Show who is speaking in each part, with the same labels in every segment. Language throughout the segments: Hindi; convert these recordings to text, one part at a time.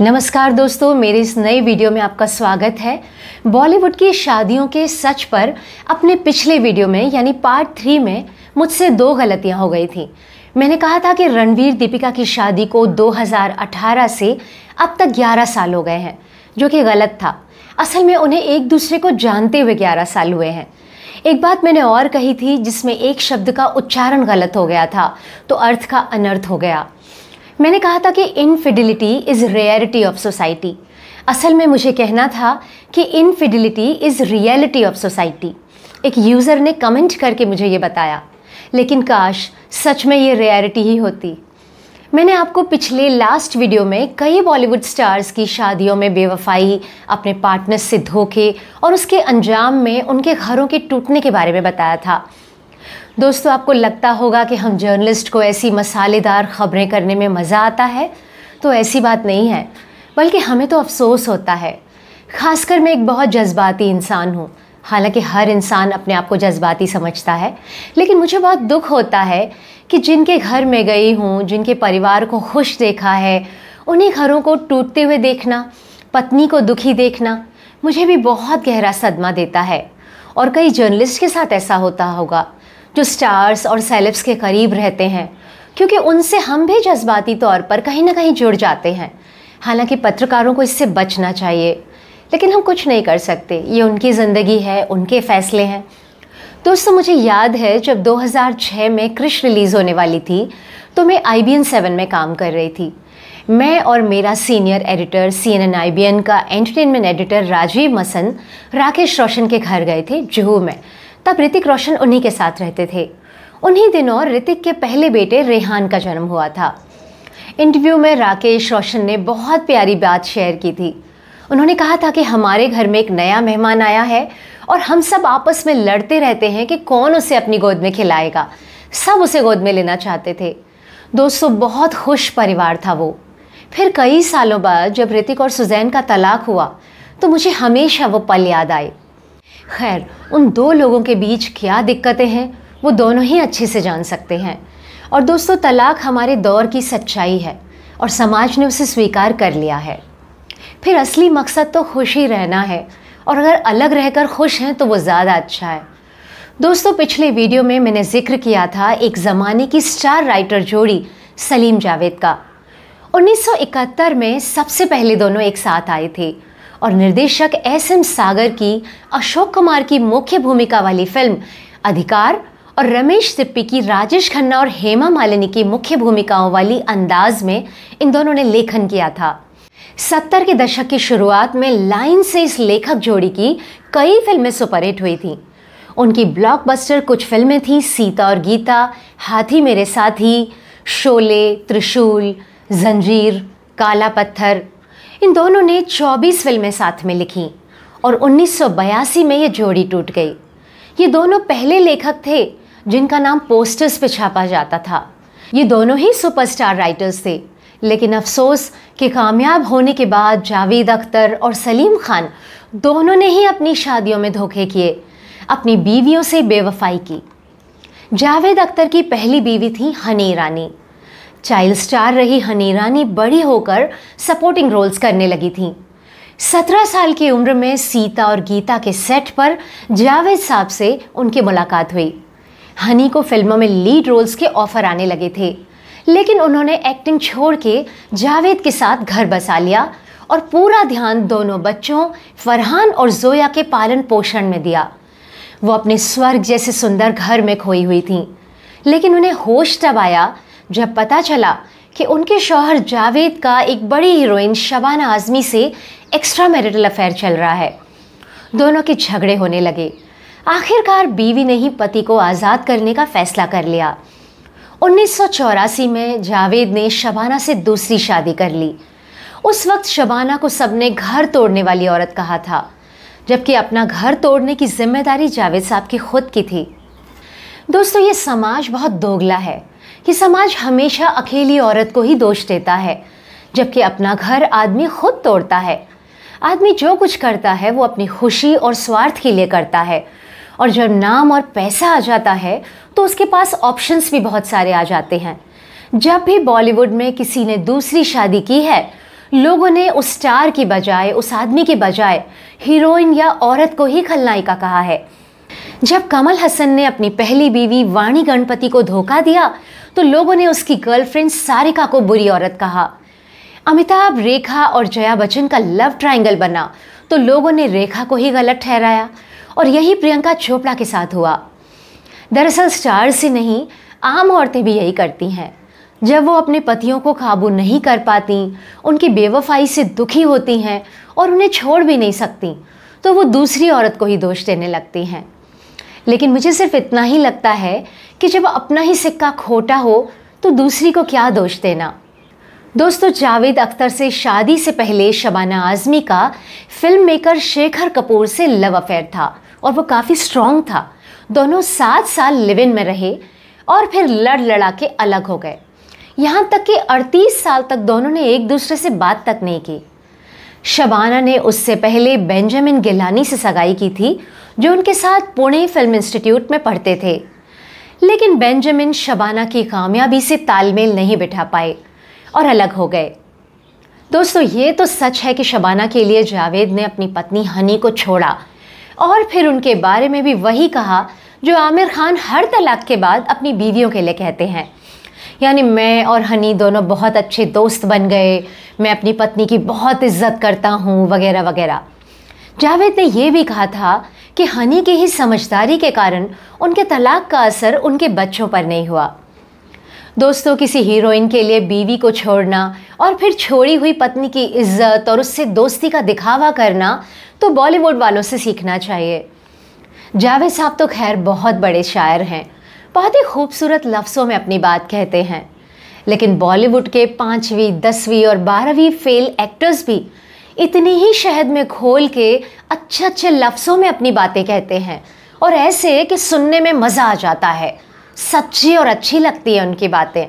Speaker 1: नमस्कार दोस्तों मेरे इस नए वीडियो में आपका स्वागत है बॉलीवुड की शादियों के सच पर अपने पिछले वीडियो में यानी पार्ट थ्री में मुझसे दो गलतियां हो गई थी मैंने कहा था कि रणवीर दीपिका की शादी को 2018 से अब तक 11 साल हो गए हैं जो कि गलत था असल में उन्हें एक दूसरे को जानते हुए ग्यारह साल हुए हैं एक बात मैंने और कही थी जिसमें एक शब्द का उच्चारण गलत हो गया था तो अर्थ का अनर्थ हो गया मैंने कहा था कि infidelity is reality of society असल में मुझे कहना था कि infidelity is reality of society एक यूज़र ने कमेंट करके मुझे ये बताया लेकिन काश सच में ये रियलिटी ही होती मैंने आपको पिछले लास्ट वीडियो में कई बॉलीवुड स्टार्स की शादियों में बेवफाई अपने पार्टनर से धोखे और उसके अंजाम में उनके घरों के टूटने के बारे में बताया था दोस्तों आपको लगता होगा कि हम जर्नलिस्ट को ऐसी मसालेदार खबरें करने में मज़ा आता है तो ऐसी बात नहीं है बल्कि हमें तो अफसोस होता है खासकर मैं एक बहुत जज्बाती इंसान हूँ हालांकि हर इंसान अपने आप को जज्बाती समझता है लेकिन मुझे बहुत दुख होता है कि जिनके घर में गई हूँ जिनके परिवार को खुश देखा है उन्हीं घरों को टूटते हुए देखना पत्नी को दुखी देखना मुझे भी बहुत गहरा सदमा देता है और कई जर्नलिस्ट के साथ ऐसा होता होगा जो स्टार्स और सेलेब्स के करीब रहते हैं क्योंकि उनसे हम भी जज्बाती तौर पर कहीं ना कहीं जुड़ जाते हैं हालांकि पत्रकारों को इससे बचना चाहिए लेकिन हम कुछ नहीं कर सकते ये उनकी ज़िंदगी है उनके फैसले हैं दोस्तों मुझे याद है जब 2006 में क्रिश रिलीज़ होने वाली थी तो मैं आई बी में काम कर रही थी मैं और मेरा senior editor C N N I B N का एंटरटेनमेंट एडिटर राजीव मसन राकेश रोशन के घर गए थे जुहू में तब ऋतिक रोशन उन्हीं के साथ रहते थे उन्हीं दिनों ऋतिक के पहले बेटे रेहान का जन्म हुआ था इंटरव्यू में राकेश रोशन ने बहुत प्यारी बात शेयर की थी उन्होंने कहा था कि हमारे घर में एक नया मेहमान आया है और हम सब आपस में लड़ते रहते हैं कि कौन उसे अपनी गोद में खिलाएगा सब उसे गोद में लेना चाहते थे दोस्तों बहुत खुश परिवार था वो फिर कई सालों बाद जब ऋतिक और सुजैन का तलाक हुआ तो मुझे हमेशा वो पल याद आए खैर उन दो लोगों के बीच क्या दिक्कतें हैं वो दोनों ही अच्छे से जान सकते हैं और दोस्तों तलाक हमारे दौर की सच्चाई है और समाज ने उसे स्वीकार कर लिया है फिर असली मकसद तो खुश ही रहना है और अगर अलग रहकर खुश हैं तो वो ज़्यादा अच्छा है दोस्तों पिछले वीडियो में मैंने जिक्र किया था एक ज़माने की स्टार राइटर जोड़ी सलीम जावेद का 1971 में सबसे पहले दोनों एक साथ आए थे और निर्देशक एस एम सागर की अशोक कुमार की मुख्य भूमिका वाली फिल्म अधिकार और रमेश सिप्पी की राजेश खन्ना और हेमा मालिनी की मुख्य भूमिकाओं वाली अंदाज में इन दोनों ने लेखन किया था सत्तर के दशक की शुरुआत में लाइन से इस लेखक जोड़ी की कई फिल्में सुपरहिट हुई थी उनकी ब्लॉकबस्टर कुछ फिल्में थीं सीता और गीता हाथी मेरे साथी शोले त्रिशूल जंजीर काला पत्थर इन दोनों ने 24 फिल्में साथ में लिखीं और 1982 में ये जोड़ी टूट गई ये दोनों पहले लेखक थे जिनका नाम पोस्टर्स पे छापा जाता था ये दोनों ही सुपरस्टार राइटर्स थे लेकिन अफसोस कि कामयाब होने के बाद जावेद अख्तर और सलीम खान दोनों ने ही अपनी शादियों में धोखे किए अपनी बीवियों से बेवफाई की जावेद अख्तर की पहली बीवी थी हनी ईरानी चाइल्ड स्टार रही हनी रानी बड़ी होकर सपोर्टिंग रोल्स करने लगी थी सत्रह साल की उम्र में सीता और गीता के सेट पर जावेद साहब से उनकी मुलाकात हुई हनी को फिल्मों में लीड रोल्स के ऑफर आने लगे थे लेकिन उन्होंने एक्टिंग छोड़ के जावेद के साथ घर बसा लिया और पूरा ध्यान दोनों बच्चों फरहान और जोया के पालन पोषण में दिया वो अपने स्वर्ग जैसे सुंदर घर में खोई हुई थीं लेकिन उन्हें होश तब आया जब पता चला कि उनके शोहर जावेद का एक बड़ी हीरोइन शबाना आज़मी से एक्स्ट्रा मैरिटल अफेयर चल रहा है दोनों के झगड़े होने लगे आखिरकार बीवी ने ही पति को आज़ाद करने का फैसला कर लिया उन्नीस में जावेद ने शबाना से दूसरी शादी कर ली उस वक्त शबाना को सबने घर तोड़ने वाली औरत कहा था जबकि अपना घर तोड़ने की जिम्मेदारी जावेद साहब की खुद की थी दोस्तों ये समाज बहुत दोगला है कि समाज हमेशा अकेली औरत को ही दोष देता है जबकि अपना घर आदमी खुद तोड़ता है आदमी जो कुछ करता है वो अपनी खुशी और स्वार्थ के लिए करता है और जब नाम और पैसा आ जाता है तो उसके पास ऑप्शंस भी बहुत सारे आ जाते हैं जब भी बॉलीवुड में किसी ने दूसरी शादी की है लोगों ने उस स्टार की बजाय उस आदमी के बजाय हीरोइन या औरत को ही खलनायिका कहा है जब कमल हसन ने अपनी पहली बीवी वाणी गणपति को धोखा दिया तो लोगों ने उसकी गर्लफ्रेंड सारिका को बुरी औरत कहा अमिताभ रेखा और जया बच्चन का लव ट्रायंगल बना तो लोगों ने रेखा को ही गलत ठहराया और यही प्रियंका चोपड़ा के साथ हुआ दरअसल स्टार से नहीं आम औरतें भी यही करती हैं जब वो अपने पतियों को काबू नहीं कर पाती उनकी बेवफाई से दुखी होती हैं और उन्हें छोड़ भी नहीं सकती तो वो दूसरी औरत को ही दोष देने लगती हैं लेकिन मुझे सिर्फ इतना ही लगता है कि जब अपना ही सिक्का खोटा हो तो दूसरी को क्या दोष देना दोस्तों जावेद अख्तर से शादी से पहले शबाना आज़मी का फिल्म मेकर शेखर कपूर से लव अफेयर था और वो काफ़ी स्ट्रॉन्ग था दोनों सात साल लिव इन में रहे और फिर लड़ लड़ा के अलग हो गए यहाँ तक कि अड़तीस साल तक दोनों ने एक दूसरे से बात तक नहीं की शबाना ने उससे पहले बेंजामिन गिलानी से सगाई की थी जो उनके साथ पुणे फिल्म इंस्टीट्यूट में पढ़ते थे लेकिन बेंजामिन शबाना की कामयाबी से तालमेल नहीं बिठा पाए और अलग हो गए दोस्तों ये तो सच है कि शबाना के लिए जावेद ने अपनी पत्नी हनी को छोड़ा और फिर उनके बारे में भी वही कहा जो आमिर खान हर तलाक के बाद अपनी बीवियों के लिए कहते हैं यानी मैं और हनी दोनों बहुत अच्छे दोस्त बन गए मैं अपनी पत्नी की बहुत इज्जत करता हूँ वगैरह वगैरह जावेद ने यह भी कहा था कि हनी की ही समझदारी के कारण उनके तलाक का असर उनके बच्चों पर नहीं हुआ दोस्तों किसी हीरोइन के लिए बीवी को छोड़ना और फिर छोड़ी हुई पत्नी की इज्जत और उससे दोस्ती का दिखावा करना तो बॉलीवुड वालों से सीखना चाहिए जावेद साहब तो खैर बहुत बड़े शायर हैं बहुत ही खूबसूरत लफ्ज़ों में अपनी बात कहते हैं लेकिन बॉलीवुड के पाँचवीं दसवीं और बारहवीं फेल एक्टर्स भी इतनी ही शहद में खोल के अच्छे अच्छे लफ्ज़ों में अपनी बातें कहते हैं और ऐसे कि सुनने में मज़ा आ जाता है सच्ची और अच्छी लगती है उनकी बातें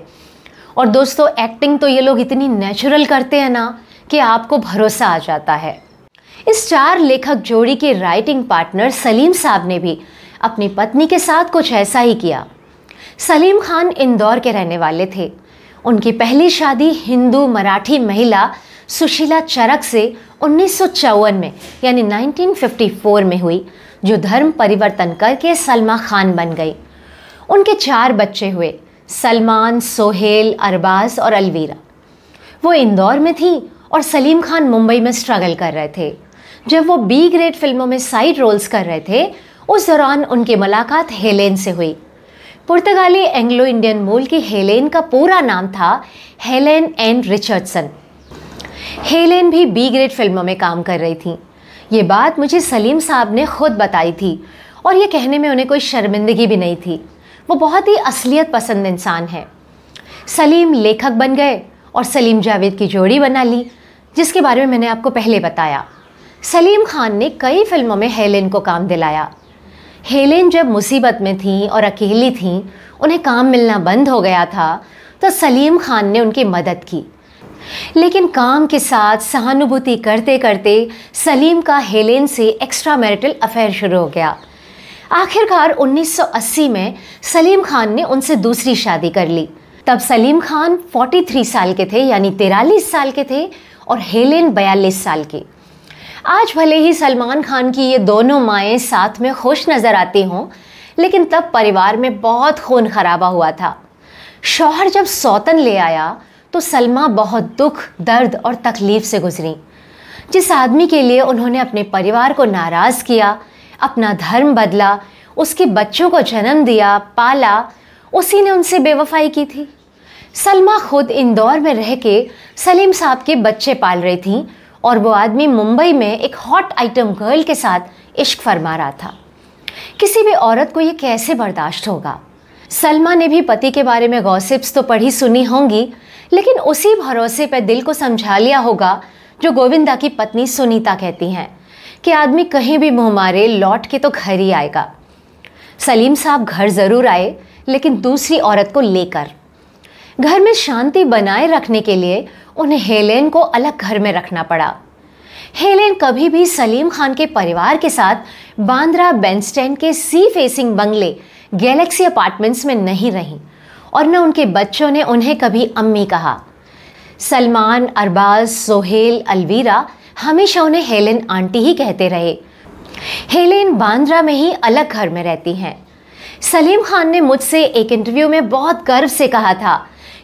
Speaker 1: और दोस्तों एक्टिंग तो ये लोग इतनी नेचुरल करते हैं ना कि आपको भरोसा आ जाता है इस चार लेखक जोड़ी के राइटिंग पार्टनर सलीम साहब ने भी अपनी पत्नी के साथ कुछ ऐसा ही किया सलीम खान इंदौर के रहने वाले थे उनकी पहली शादी हिंदू मराठी महिला सुशीला चरक से उन्नीस में यानी 1954 में हुई जो धर्म परिवर्तन करके सलमा खान बन गई उनके चार बच्चे हुए सलमान सोहेल अरबाज और अलवीरा वो इंदौर में थी और सलीम खान मुंबई में स्ट्रगल कर रहे थे जब वो बी ग्रेड फिल्मों में साइड रोल्स कर रहे थे उस दौरान उनकी मुलाकात हेलेन से हुई पुर्तगाली एंग्लो इंडियन मूल की हेलेन का पूरा नाम था हेलेन एंड रिचर्डसन हेलेन भी बी ग्रेड फिल्मों में काम कर रही थी ये बात मुझे सलीम साहब ने खुद बताई थी और ये कहने में उन्हें कोई शर्मिंदगी भी नहीं थी वो बहुत ही असलियत पसंद इंसान है सलीम लेखक बन गए और सलीम जावेद की जोड़ी बना ली जिसके बारे में मैंने आपको पहले बताया सलीम खान ने कई फिल्मों में हेलेन को काम दिलाया हेलेन जब मुसीबत में थी और अकेली थीं उन्हें काम मिलना बंद हो गया था तो सलीम खान ने उनकी मदद की लेकिन काम के साथ सहानुभूति करते करते सलीम का हेलेन से एक्स्ट्रा मैरिटल अफेयर शुरू हो गया आखिरकार 1980 में सलीम खान ने उनसे दूसरी शादी कर ली तब सलीम खान 43 साल के थे यानी तिरालीस साल के थे और हेलेन बयालीस साल की आज भले ही सलमान खान की ये दोनों माएँ साथ में खुश नज़र आती हों लेकिन तब परिवार में बहुत खून खराबा हुआ था शौहर जब सौतन ले आया तो सलमा बहुत दुख दर्द और तकलीफ़ से गुजरी जिस आदमी के लिए उन्होंने अपने परिवार को नाराज़ किया अपना धर्म बदला उसके बच्चों को जन्म दिया पाला उसी ने उनसे बेवफाई की थी सलमा खुद इंदौर में रह के सलीम साहब के बच्चे पाल रही थी और वो आदमी मुंबई में एक हॉट आइटम गर्ल के साथ इश्क फरमा रहा था किसी भी औरत को ये कैसे बर्दाश्त होगा सलमा ने भी पति के बारे में गॉसिप्स तो पढ़ी सुनी होंगी लेकिन उसी भरोसे पर दिल को समझा लिया होगा जो गोविंदा की पत्नी सुनीता कहती हैं कि आदमी कहीं भी मुँह मारे लौट के तो घर ही आएगा सलीम साहब घर ज़रूर आए लेकिन दूसरी औरत को लेकर घर में शांति बनाए रखने के लिए उन्हें हेलेन को अलग घर में रखना पड़ा हेलेन कभी भी सलीम खान के परिवार के साथ बांद्रा बेंस्टैन के सी फेसिंग बंगले गैलेक्सी अपार्टमेंट्स में नहीं रहीं और न उनके बच्चों ने उन्हें कभी अम्मी कहा सलमान अरबाज सोहेल अलवीरा हमेशा उन्हें हेलेन आंटी ही कहते रहे हेलेन बांद्रा में ही अलग घर में रहती हैं सलीम खान ने मुझसे एक इंटरव्यू में बहुत गर्व से कहा था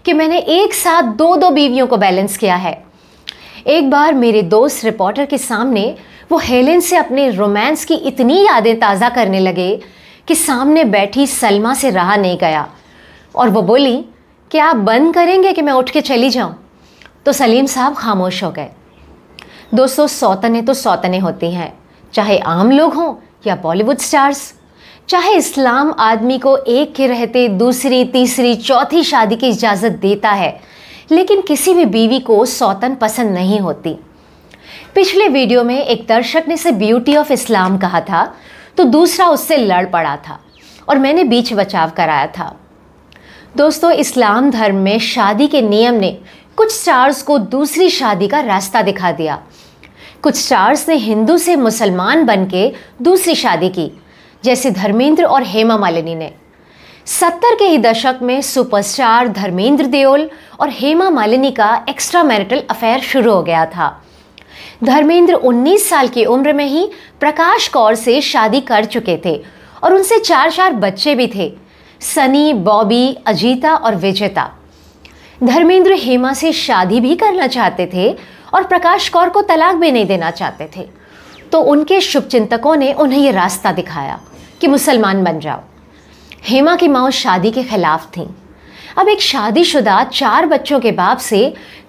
Speaker 1: कि मैंने एक साथ दो दो बीवियों को बैलेंस किया है एक बार मेरे दोस्त रिपोर्टर के सामने वो हेलेन से अपने रोमांस की इतनी यादें ताज़ा करने लगे कि सामने बैठी सलमा से रहा नहीं गया और वो बोली कि आप बंद करेंगे कि मैं उठ के चली जाऊं तो सलीम साहब खामोश हो गए दोस्तों सौतने तो सौतने होती हैं चाहे आम लोग हों या बॉलीवुड स्टार्स चाहे इस्लाम आदमी को एक के रहते दूसरी तीसरी चौथी शादी की इजाज़त देता है लेकिन किसी भी बीवी को सौतन पसंद नहीं होती पिछले वीडियो में एक दर्शक ने से ब्यूटी ऑफ इस्लाम कहा था तो दूसरा उससे लड़ पड़ा था और मैंने बीच बचाव कराया था दोस्तों इस्लाम धर्म में शादी के नियम ने कुछ स्टार्स को दूसरी शादी का रास्ता दिखा दिया कुछ स्टार्स ने हिंदू से मुसलमान बनके दूसरी शादी की जैसे धर्मेंद्र और हेमा मालिनी ने सत्तर के ही दशक में सुपरस्टार धर्मेंद्र देओल और हेमा मालिनी का एक्स्ट्रा मैरिटल अफेयर शुरू हो गया था धर्मेंद्र 19 साल की उम्र में ही प्रकाश कौर से शादी कर चुके थे और उनसे चार चार बच्चे भी थे सनी बॉबी अजीता और विजेता धर्मेंद्र हेमा से शादी भी करना चाहते थे और प्रकाश कौर को तलाक भी नहीं देना चाहते थे तो उनके शुभचिंतकों ने उन्हें ये रास्ता दिखाया कि मुसलमान बन जाओ हेमा की माँ शादी के खिलाफ थी अब एक शादीशुदा चार बच्चों के बाप से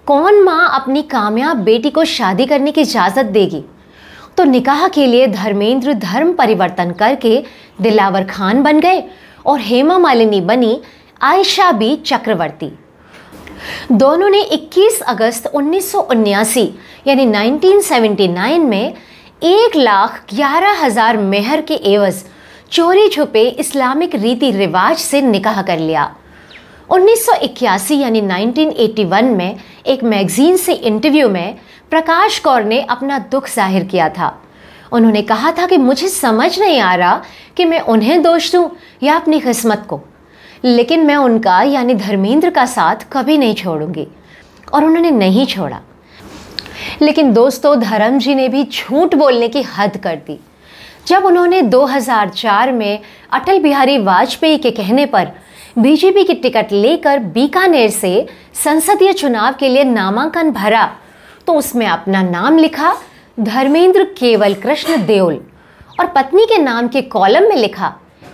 Speaker 1: कौन माँ अपनी कामयाब बेटी को शादी करने की इजाज़त देगी तो निकाह के लिए धर्मेंद्र धर्म परिवर्तन करके दिलावर खान बन गए और हेमा मालिनी बनी आयशा बी चक्रवर्ती दोनों ने 21 अगस्त उन्नीस यानी 1979 में एक लाख ग्यारह हज़ार मेहर के एवज़ चोरी छुपे इस्लामिक रीति रिवाज से निकाह कर लिया 1981 यानी 1981 में एक मैगजीन से इंटरव्यू में प्रकाश कौर ने अपना दुख जाहिर किया था उन्होंने कहा था कि मुझे समझ नहीं आ रहा कि मैं उन्हें दोष दूँ या अपनी किस्मत को लेकिन मैं उनका यानी धर्मेंद्र का साथ कभी नहीं छोड़ूंगी और उन्होंने नहीं छोड़ा लेकिन दोस्तों धर्म जी ने भी झूठ बोलने की हद कर दी जब उन्होंने 2004 में अटल बिहारी वाजपेयी के कहने पर बीजेपी की टिकट लेकर बीकानेर से संसदीय चुनाव के लिए नामांकन भरा तो उसमें अपना नाम लिखा धर्मेंद्र केवल कृष्ण देओल और पत्नी के नाम के कॉलम में लिखा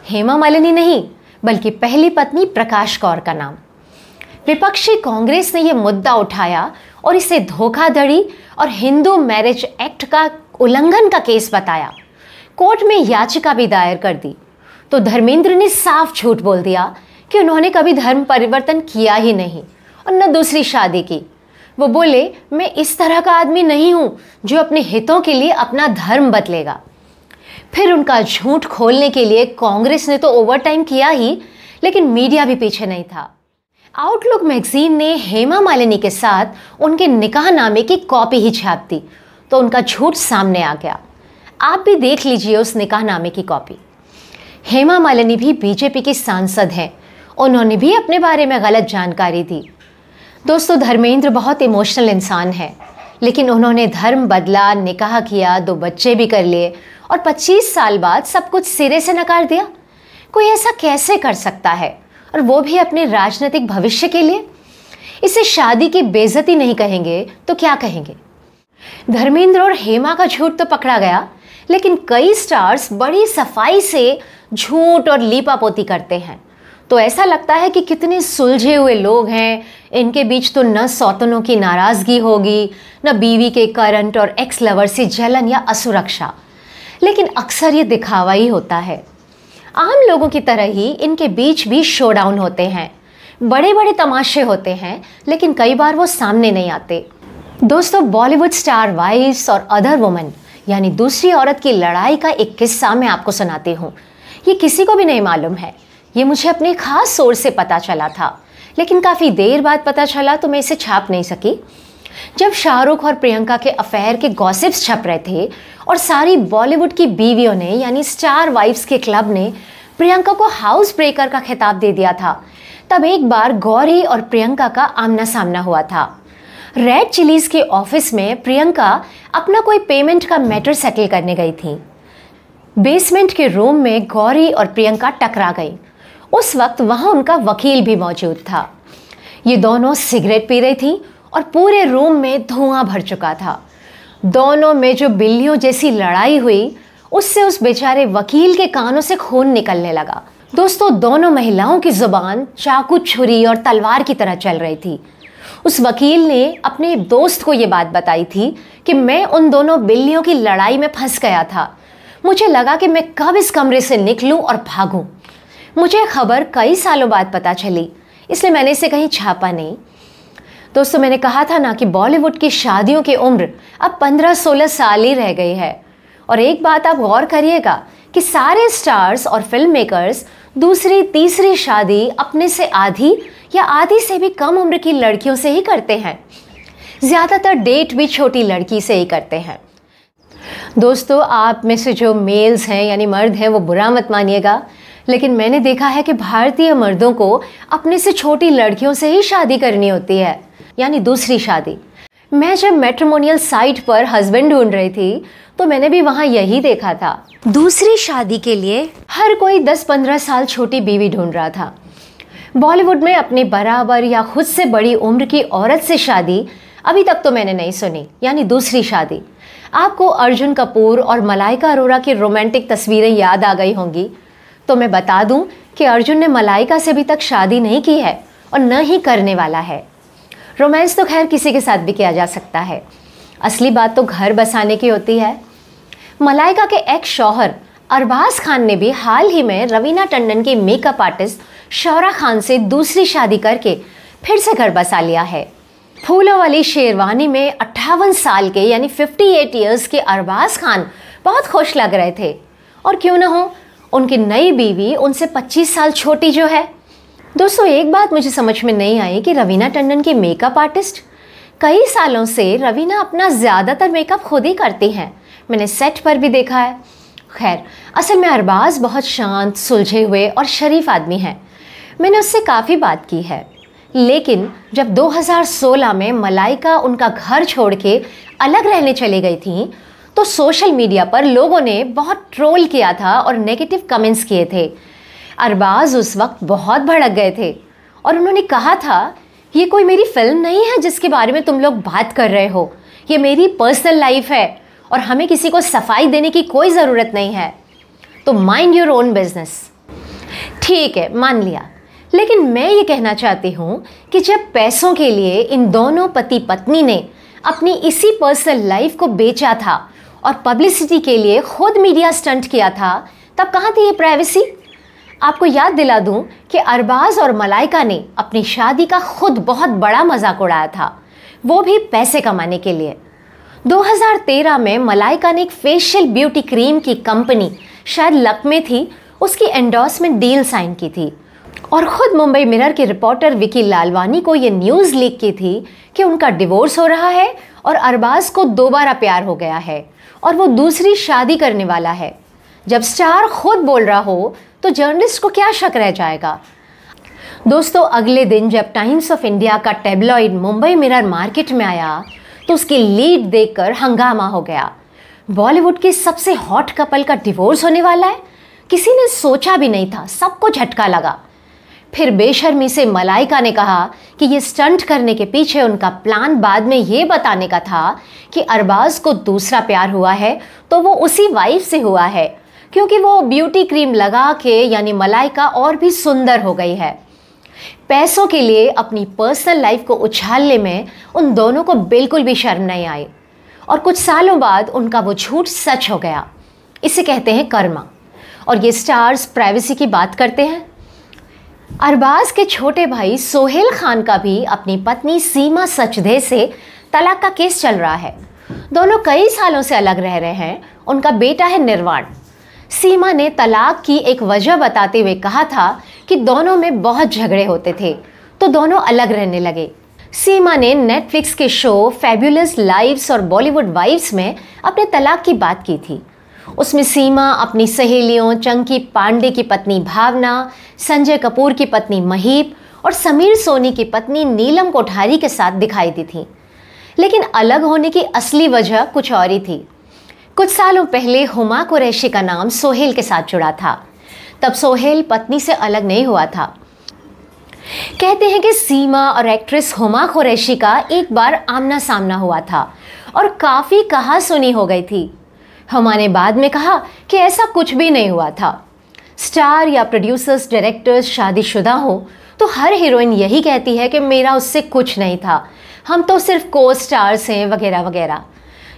Speaker 1: हेमा मालिनी नहीं बल्कि पहली पत्नी प्रकाश कौर का नाम विपक्षी कांग्रेस ने यह मुद्दा उठाया और इसे धोखाधड़ी और हिंदू मैरिज एक्ट का उल्लंघन का केस बताया कोर्ट में याचिका भी दायर कर दी तो धर्मेंद्र ने साफ झूठ बोल दिया कि उन्होंने कभी धर्म परिवर्तन किया ही नहीं और न दूसरी शादी की वो बोले मैं इस तरह का आदमी नहीं हूँ जो अपने हितों के लिए अपना धर्म बदलेगा फिर उनका झूठ खोलने के लिए कांग्रेस ने तो ओवरटाइम किया ही लेकिन मीडिया भी पीछे नहीं था आउटलुक मैगजीन ने हेमा मालिनी के साथ उनके निकाह नामे की कॉपी ही छाप दी तो उनका झूठ सामने आ गया आप भी देख लीजिए उस निकाहनामे की कॉपी हेमा मालिनी भी बीजेपी की सांसद हैं उन्होंने भी अपने बारे में गलत जानकारी दी दोस्तों धर्मेंद्र बहुत इमोशनल इंसान है लेकिन उन्होंने धर्म बदला निकाह किया दो बच्चे भी कर लिए और 25 साल बाद सब कुछ सिरे से नकार दिया कोई ऐसा कैसे कर सकता है और वो भी अपने राजनीतिक भविष्य के लिए इसे शादी की बेजती नहीं कहेंगे तो क्या कहेंगे धर्मेंद्र और हेमा का झूठ तो पकड़ा गया लेकिन कई स्टार्स बड़ी सफाई से झूठ और लीपापोती करते हैं तो ऐसा लगता है कि कितने सुलझे हुए लोग हैं इनके बीच तो न सौतनों की नाराज़गी होगी न बीवी के करंट और एक्स लवर से जलन या असुरक्षा लेकिन अक्सर ये दिखावा ही होता है आम लोगों की तरह ही इनके बीच भी शोडाउन होते हैं बड़े बड़े तमाशे होते हैं लेकिन कई बार वो सामने नहीं आते दोस्तों बॉलीवुड स्टार वाइफ्स और अदर वुमेन यानी दूसरी औरत की लड़ाई का एक किस्सा मैं आपको सुनाती हूँ ये किसी को भी नहीं मालूम है ये मुझे अपने खास सोर्स से पता चला था लेकिन काफ़ी देर बाद पता चला तो मैं इसे छाप नहीं सकी जब शाहरुख और प्रियंका के अफेयर के गॉसिप्स छप रहे थे और सारी बॉलीवुड की बीवियों ने यानी स्टार वाइफ्स के क्लब ने प्रियंका को हाउस ब्रेकर का खिताब दे दिया था तब एक बार गौरी और प्रियंका का आमना सामना हुआ था रेड चिलीज़ के ऑफिस में प्रियंका अपना कोई पेमेंट का मैटर सेटल करने गई थी बेसमेंट के रूम में गौरी और प्रियंका टकरा गई उस वक्त वहां उनका वकील भी मौजूद था ये दोनों सिगरेट पी रही थी और पूरे रूम में धुआं भर चुका था दोनों में जो बिल्लियों जैसी लड़ाई हुई उससे उस बेचारे वकील के कानों से खून निकलने लगा दोस्तों दोनों महिलाओं की जुबान चाकू छुरी और तलवार की तरह चल रही थी उस वकील ने अपने दोस्त को ये बात बताई थी कि मैं उन दोनों बिल्लियों की लड़ाई में फंस गया था मुझे लगा कि मैं कब इस कमरे से निकलूं और भागूं मुझे खबर कई सालों बाद पता चली इसलिए मैंने इसे कहीं छापा नहीं दोस्तों मैंने कहा था ना कि बॉलीवुड की शादियों की उम्र अब 15-16 साल ही रह गई है और एक बात आप गौर करिएगा कि सारे स्टार्स और फिल्म मेकर्स दूसरी तीसरी शादी अपने से आधी या आधी से भी कम उम्र की लड़कियों से ही करते हैं ज़्यादातर डेट भी छोटी लड़की से ही करते हैं दोस्तों आप में से जो मेल्स हैं यानी मर्द हैं वो बुरा मत मानिएगा लेकिन मैंने देखा है कि भारतीय मर्दों को अपने से छोटी लड़कियों से ही शादी करनी होती है यानी दूसरी शादी मैं जब मेट्रोमोनियल साइट पर हस्बैंड ढूंढ रही थी तो मैंने भी वहाँ यही देखा था दूसरी शादी के लिए हर कोई 10-15 साल छोटी बीवी ढूंढ रहा था बॉलीवुड में अपने बराबर या खुद से बड़ी उम्र की औरत से शादी अभी तक तो मैंने नहीं सुनी यानी दूसरी शादी आपको अर्जुन कपूर और मलाइका अरोरा की रोमांटिक तस्वीरें याद आ गई होंगी तो मैं बता दूं कि अर्जुन ने मलाइका से अभी तक शादी नहीं की है और न ही करने वाला है रोमांस तो खैर किसी के साथ भी किया जा सकता है असली बात तो घर बसाने की होती है मलाइका के एक शौहर अरबाज खान ने भी हाल ही में रवीना टंडन की मेकअप आर्टिस्ट शौरा खान से दूसरी शादी करके फिर से घर बसा लिया है फूलों वाली शेरवानी में अट्ठावन साल के यानी 58 एट ईयर्स के अरबाज खान बहुत खुश लग रहे थे और क्यों ना हो उनकी नई बीवी उनसे 25 साल छोटी जो है दोस्तों एक बात मुझे समझ में नहीं आई कि रवीना टंडन की मेकअप आर्टिस्ट कई सालों से रवीना अपना ज़्यादातर मेकअप खुद ही करती हैं मैंने सेट पर भी देखा है खैर असल में अरबाज बहुत शांत सुलझे हुए और शरीफ आदमी हैं मैंने उससे काफ़ी बात की है लेकिन जब 2016 में मलाइका उनका घर छोड़ के अलग रहने चले गई थी तो सोशल मीडिया पर लोगों ने बहुत ट्रोल किया था और नेगेटिव कमेंट्स किए थे अरबाज उस वक्त बहुत भड़क गए थे और उन्होंने कहा था ये कोई मेरी फिल्म नहीं है जिसके बारे में तुम लोग बात कर रहे हो ये मेरी पर्सनल लाइफ है और हमें किसी को सफाई देने की कोई ज़रूरत नहीं है तो माइंड योर ओन बिजनेस ठीक है मान लिया लेकिन मैं ये कहना चाहती हूँ कि जब पैसों के लिए इन दोनों पति पत्नी ने अपनी इसी पर्सनल लाइफ को बेचा था और पब्लिसिटी के लिए खुद मीडिया स्टंट किया था तब कहाँ थी ये प्राइवेसी आपको याद दिला दूं कि अरबाज और मलाइका ने अपनी शादी का खुद बहुत बड़ा मजाक उड़ाया था वो भी पैसे कमाने के लिए 2013 में मलाइका ने एक फेशियल ब्यूटी क्रीम की कंपनी शायद लक में थी उसकी एंडोर्समेंट डील साइन की थी और ख़ुद मुंबई मिरर के रिपोर्टर विकी लालवानी को ये न्यूज़ लीक की थी कि उनका डिवोर्स हो रहा है और अरबाज को दोबारा प्यार हो गया है और वो दूसरी शादी करने वाला है जब स्टार खुद बोल रहा हो तो जर्नलिस्ट को क्या शक रह जाएगा दोस्तों अगले दिन जब टाइम्स ऑफ इंडिया का टेबलॉइड मुंबई मिरर मार्केट में आया तो उसकी लीड देखकर हंगामा हो गया बॉलीवुड के सबसे हॉट कपल का डिवोर्स होने वाला है किसी ने सोचा भी नहीं था सबको झटका लगा फिर बेशर्मी से मलाइका ने कहा कि ये स्टंट करने के पीछे उनका प्लान बाद में ये बताने का था कि अरबाज को दूसरा प्यार हुआ है तो वो उसी वाइफ से हुआ है क्योंकि वो ब्यूटी क्रीम लगा के यानी मलाइका और भी सुंदर हो गई है पैसों के लिए अपनी पर्सनल लाइफ को उछालने में उन दोनों को बिल्कुल भी शर्म नहीं आई और कुछ सालों बाद उनका वो झूठ सच हो गया इसे कहते हैं कर्मा और ये स्टार्स प्राइवेसी की बात करते हैं अरबाज के छोटे भाई सोहेल खान का भी अपनी पत्नी सीमा सचदे से तलाक का केस चल रहा है दोनों कई सालों से अलग रह रहे हैं उनका बेटा है निर्वाण सीमा ने तलाक की एक वजह बताते हुए कहा था कि दोनों में बहुत झगड़े होते थे तो दोनों अलग रहने लगे सीमा ने नेटफ्लिक्स के शो फैबुलस लाइव्स और बॉलीवुड वाइव्स में अपने तलाक की बात की थी उसमें सीमा अपनी सहेलियों चंकी पांडे की पत्नी भावना संजय कपूर की पत्नी महीप और समीर सोनी की पत्नी नीलम कोठारी के साथ दिखाई दी थी लेकिन अलग होने की असली वजह कुछ और ही थी कुछ सालों पहले हुमा कुरैशी का नाम सोहेल के साथ जुड़ा था तब सोहेल पत्नी से अलग नहीं हुआ था कहते हैं कि सीमा और एक्ट्रेस हुमा कुरैशी का एक बार आमना सामना हुआ था और काफ़ी कहा सुनी हो गई थी हुमा ने बाद में कहा कि ऐसा कुछ भी नहीं हुआ था स्टार या प्रोड्यूसर्स डायरेक्टर्स शादीशुदा हो तो हर हीरोइन यही कहती है कि मेरा उससे कुछ नहीं था हम तो सिर्फ को स्टार्स हैं वगैरह वगैरह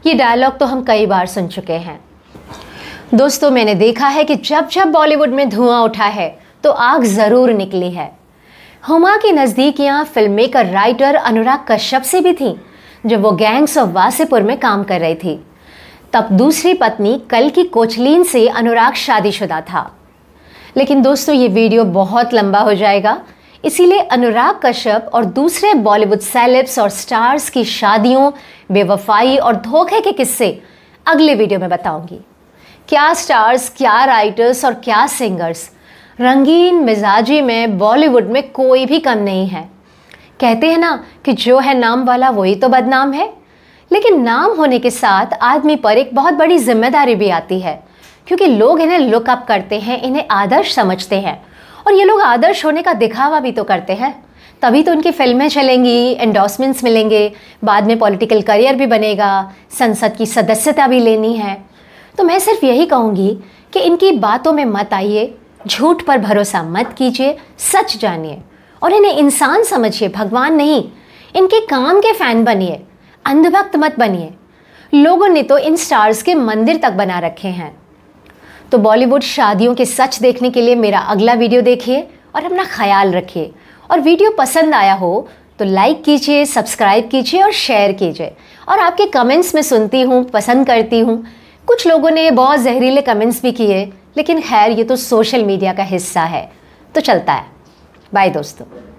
Speaker 1: ये डायलॉग तो हम कई बार सुन चुके हैं दोस्तों मैंने देखा है कि जब जब बॉलीवुड में धुआं उठा है तो आग ज़रूर निकली है हुमा के नज़दीक यहाँ film maker writer Anurag Kashyap से भी थी जब वो गैंग्स ऑफ वासीपुर में काम कर रही थी तब दूसरी पत्नी कल की कोचलीन से अनुराग शादीशुदा था लेकिन दोस्तों ये वीडियो बहुत लंबा हो जाएगा इसीलिए अनुराग कश्यप और दूसरे बॉलीवुड सेलेब्स और स्टार्स की शादियों बेवफाई और धोखे के किस्से अगले वीडियो में बताऊंगी क्या स्टार्स क्या राइटर्स और क्या सिंगर्स रंगीन मिजाजी में बॉलीवुड में कोई भी कम नहीं है कहते हैं ना कि जो है नाम वाला वही तो बदनाम है लेकिन नाम होने के साथ आदमी पर एक बहुत बड़ी जिम्मेदारी भी आती है क्योंकि लोग इन्हें लुकअप करते हैं इन्हें आदर्श समझते हैं और ये लोग आदर्श होने का दिखावा भी तो करते हैं तभी तो उनकी फिल्में चलेंगी एंडोसमेंट्स मिलेंगे बाद में पॉलिटिकल करियर भी बनेगा संसद की सदस्यता भी लेनी है तो मैं सिर्फ यही कहूँगी कि इनकी बातों में मत आइए झूठ पर भरोसा मत कीजिए सच जानिए और इन्हें इंसान समझिए भगवान नहीं इनके काम के फैन बनिए अंधभक्त मत बनिए लोगों ने तो इन स्टार्स के मंदिर तक बना रखे हैं तो बॉलीवुड शादियों के सच देखने के लिए मेरा अगला वीडियो देखिए और अपना ख्याल रखिए और वीडियो पसंद आया हो तो लाइक कीजिए सब्सक्राइब कीजिए और शेयर कीजिए और आपके कमेंट्स में सुनती हूँ पसंद करती हूँ कुछ लोगों ने बहुत जहरीले कमेंट्स भी किए लेकिन खैर ये तो सोशल मीडिया का हिस्सा है तो चलता है बाय दोस्तों